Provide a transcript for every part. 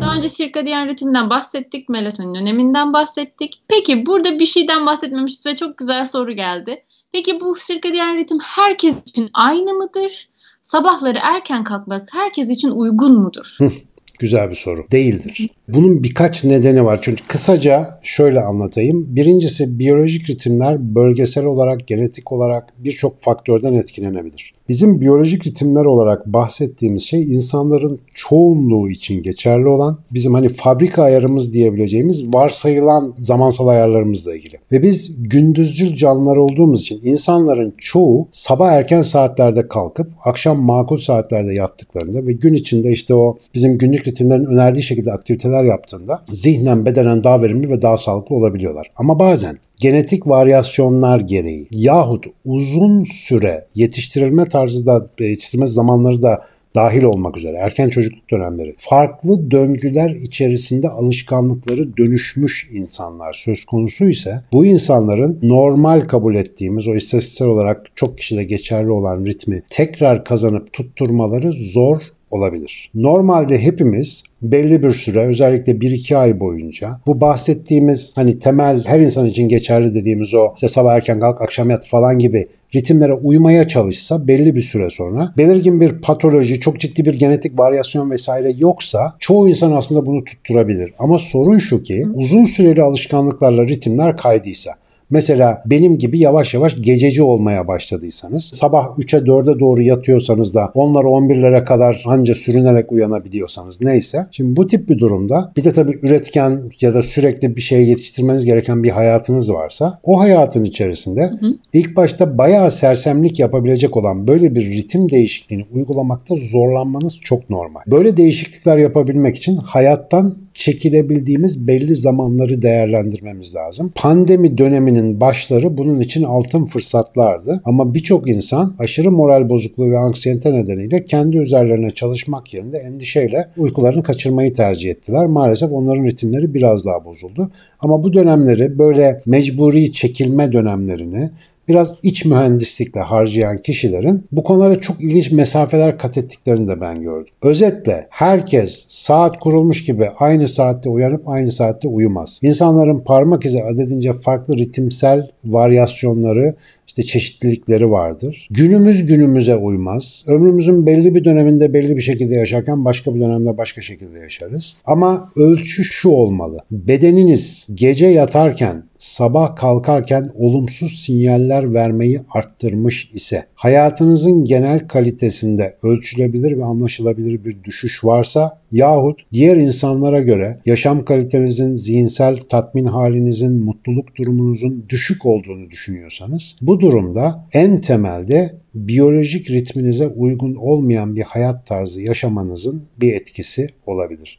Daha önce sirkadiyen ritimden bahsettik, melatonin öneminden bahsettik. Peki burada bir şeyden bahsetmemişiz ve çok güzel soru geldi. Peki bu sirkadiyen ritim herkes için aynı mıdır? Sabahları erken kalkmak herkes için uygun mudur? Güzel bir soru. Değildir. Bunun birkaç nedeni var. Çünkü kısaca şöyle anlatayım. Birincisi biyolojik ritimler bölgesel olarak, genetik olarak birçok faktörden etkilenebilir. Bizim biyolojik ritimler olarak bahsettiğimiz şey insanların çoğunluğu için geçerli olan bizim hani fabrika ayarımız diyebileceğimiz varsayılan zamansal ayarlarımızla ilgili. Ve biz gündüzcül canlılar olduğumuz için insanların çoğu sabah erken saatlerde kalkıp akşam makul saatlerde yattıklarında ve gün içinde işte o bizim günlük ritimlerin önerdiği şekilde aktiviteler yaptığında zihnen bedenen daha verimli ve daha sağlıklı olabiliyorlar. Ama bazen genetik varyasyonlar gereği yahut uzun süre yetiştirilme tarzı da e, yetiştirme zamanları da dahil olmak üzere erken çocukluk dönemleri farklı döngüler içerisinde alışkanlıkları dönüşmüş insanlar söz konusu ise bu insanların normal kabul ettiğimiz o istatistiksel olarak çok kişide geçerli olan ritmi tekrar kazanıp tutturmaları zor olabilir. Normalde hepimiz belli bir süre özellikle 1-2 ay boyunca bu bahsettiğimiz hani temel her insan için geçerli dediğimiz o işte sabah erken kalk akşam yat falan gibi ritimlere uymaya çalışsa belli bir süre sonra belirgin bir patoloji, çok ciddi bir genetik varyasyon vesaire yoksa çoğu insan aslında bunu tutturabilir. Ama sorun şu ki uzun süreli alışkanlıklarla ritimler kaydıysa Mesela benim gibi yavaş yavaş gececi olmaya başladıysanız, sabah 3'e 4'e doğru yatıyorsanız da onlara 11'lere kadar anca sürünerek uyanabiliyorsanız neyse. Şimdi bu tip bir durumda bir de tabii üretken ya da sürekli bir şey yetiştirmeniz gereken bir hayatınız varsa o hayatın içerisinde hı hı. ilk başta bayağı sersemlik yapabilecek olan böyle bir ritim değişikliğini uygulamakta zorlanmanız çok normal. Böyle değişiklikler yapabilmek için hayattan çekilebildiğimiz belli zamanları değerlendirmemiz lazım. Pandemi döneminin başları bunun için altın fırsatlardı. Ama birçok insan aşırı moral bozukluğu ve anksiyete nedeniyle kendi üzerlerine çalışmak yerine endişeyle uykularını kaçırmayı tercih ettiler. Maalesef onların ritimleri biraz daha bozuldu. Ama bu dönemleri böyle mecburi çekilme dönemlerini biraz iç mühendislikle harcayan kişilerin bu konulara çok ilginç mesafeler kat ettiklerini de ben gördüm. Özetle herkes saat kurulmuş gibi aynı saatte uyanıp aynı saatte uyumaz. İnsanların parmak izi adedince farklı ritimsel varyasyonları işte çeşitlilikleri vardır. Günümüz günümüze uymaz. Ömrümüzün belli bir döneminde belli bir şekilde yaşarken başka bir dönemde başka şekilde yaşarız. Ama ölçü şu olmalı. Bedeniniz gece yatarken sabah kalkarken olumsuz sinyaller vermeyi arttırmış ise, hayatınızın genel kalitesinde ölçülebilir ve anlaşılabilir bir düşüş varsa yahut diğer insanlara göre yaşam kalitenizin, zihinsel tatmin halinizin, mutluluk durumunuzun düşük olduğunu düşünüyorsanız bu durumda en temelde biyolojik ritminize uygun olmayan bir hayat tarzı yaşamanızın bir etkisi olabilir.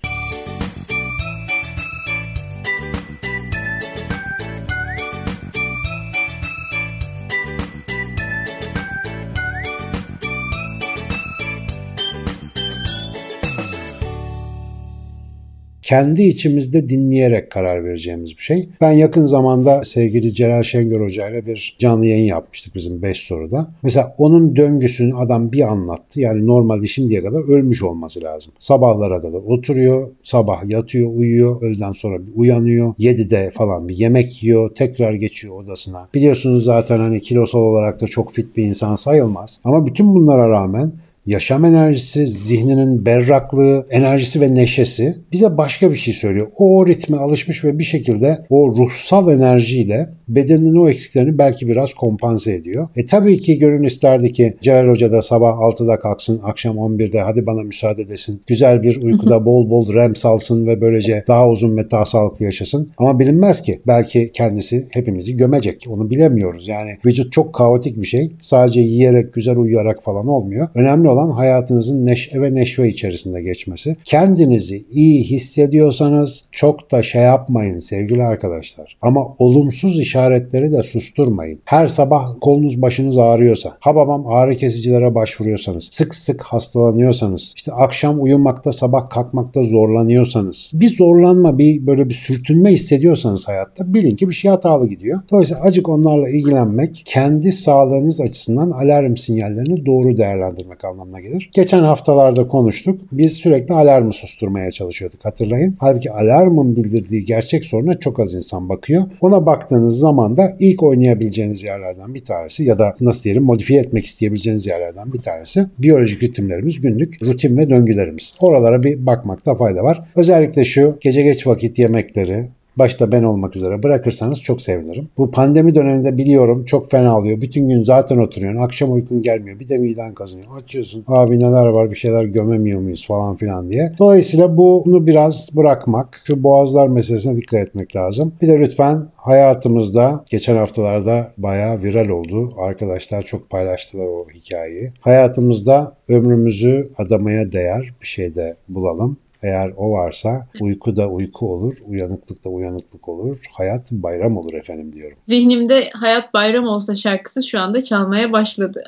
kendi içimizde dinleyerek karar vereceğimiz bir şey. Ben yakın zamanda sevgili Celal Şengör Hoca ile bir canlı yayın yapmıştık bizim 5 soruda. Mesela onun döngüsünü adam bir anlattı. Yani normalde şimdiye kadar ölmüş olması lazım. Sabahlara kadar oturuyor, sabah yatıyor, uyuyor, öğleden sonra bir uyanıyor. 7'de falan bir yemek yiyor, tekrar geçiyor odasına. Biliyorsunuz zaten hani kilosal olarak da çok fit bir insan sayılmaz. Ama bütün bunlara rağmen yaşam enerjisi, zihninin berraklığı, enerjisi ve neşesi bize başka bir şey söylüyor. O, o ritme alışmış ve bir şekilde o ruhsal enerjiyle bedenin o eksiklerini belki biraz kompanse ediyor. E tabii ki görün isterdi ki Celal Hoca da sabah 6'da kalksın, akşam 11'de hadi bana müsaade desin. Güzel bir uykuda bol bol REM salsın ve böylece daha uzun ve daha sağlıklı yaşasın. Ama bilinmez ki. Belki kendisi hepimizi gömecek. Onu bilemiyoruz. Yani vücut çok kaotik bir şey. Sadece yiyerek, güzel uyuyarak falan olmuyor. Önemli olan hayatınızın neşe ve neşve içerisinde geçmesi. Kendinizi iyi hissediyorsanız çok da şey yapmayın sevgili arkadaşlar. Ama olumsuz işaretleri de susturmayın. Her sabah kolunuz başınız ağrıyorsa, ha babam ağrı kesicilere başvuruyorsanız, sık sık hastalanıyorsanız, işte akşam uyumakta sabah kalkmakta zorlanıyorsanız, bir zorlanma bir böyle bir sürtünme hissediyorsanız hayatta bilin ki bir şey hatalı gidiyor. Dolayısıyla acık onlarla ilgilenmek kendi sağlığınız açısından alarm sinyallerini doğru değerlendirmek anlamında anlamına gelir. Geçen haftalarda konuştuk. Biz sürekli alarmı susturmaya çalışıyorduk hatırlayın. Halbuki alarmın bildirdiği gerçek soruna çok az insan bakıyor. Ona baktığınız zaman da ilk oynayabileceğiniz yerlerden bir tanesi ya da nasıl diyelim modifiye etmek isteyebileceğiniz yerlerden bir tanesi biyolojik ritimlerimiz, günlük rutin ve döngülerimiz. Oralara bir bakmakta fayda var. Özellikle şu gece geç vakit yemekleri, başta ben olmak üzere bırakırsanız çok sevinirim. Bu pandemi döneminde biliyorum çok fena oluyor. Bütün gün zaten oturuyorsun. Akşam uykun gelmiyor. Bir de miden kazınıyor, Açıyorsun. Abi neler var bir şeyler gömemiyor muyuz falan filan diye. Dolayısıyla bunu biraz bırakmak. Şu boğazlar meselesine dikkat etmek lazım. Bir de lütfen hayatımızda geçen haftalarda bayağı viral oldu. Arkadaşlar çok paylaştılar o hikayeyi. Hayatımızda ömrümüzü adamaya değer bir şey de bulalım. Eğer o varsa uyku da uyku olur, uyanıklık da uyanıklık olur. Hayat bayram olur efendim diyorum. Zihnimde Hayat Bayram Olsa şarkısı şu anda çalmaya başladı.